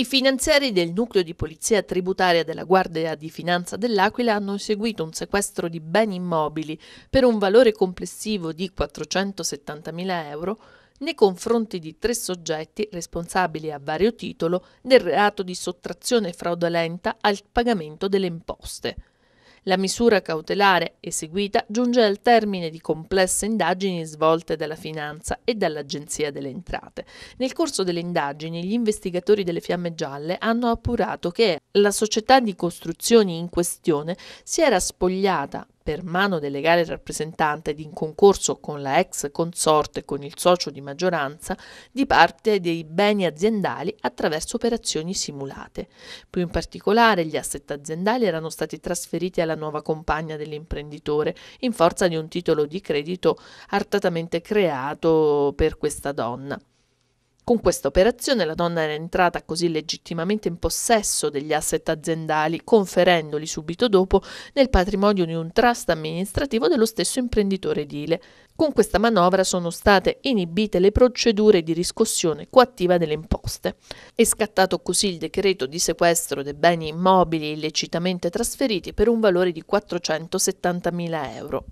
I finanzieri del nucleo di polizia tributaria della Guardia di Finanza dell'Aquila hanno eseguito un sequestro di beni immobili per un valore complessivo di 470.000 euro nei confronti di tre soggetti responsabili a vario titolo del reato di sottrazione fraudolenta al pagamento delle imposte. La misura cautelare eseguita giunge al termine di complesse indagini svolte dalla Finanza e dall'Agenzia delle Entrate. Nel corso delle indagini gli investigatori delle Fiamme Gialle hanno appurato che la società di costruzioni in questione si era spogliata per mano del legale rappresentante ed in concorso con la ex consorte e con il socio di maggioranza di parte dei beni aziendali attraverso operazioni simulate. Più in particolare gli asset aziendali erano stati trasferiti alla nuova compagna dell'imprenditore in forza di un titolo di credito artatamente creato per questa donna. Con questa operazione la donna era entrata così legittimamente in possesso degli asset aziendali, conferendoli subito dopo nel patrimonio di un trust amministrativo dello stesso imprenditore edile. Con questa manovra sono state inibite le procedure di riscossione coattiva delle imposte. È scattato così il decreto di sequestro dei beni immobili illecitamente trasferiti per un valore di 470.000 euro.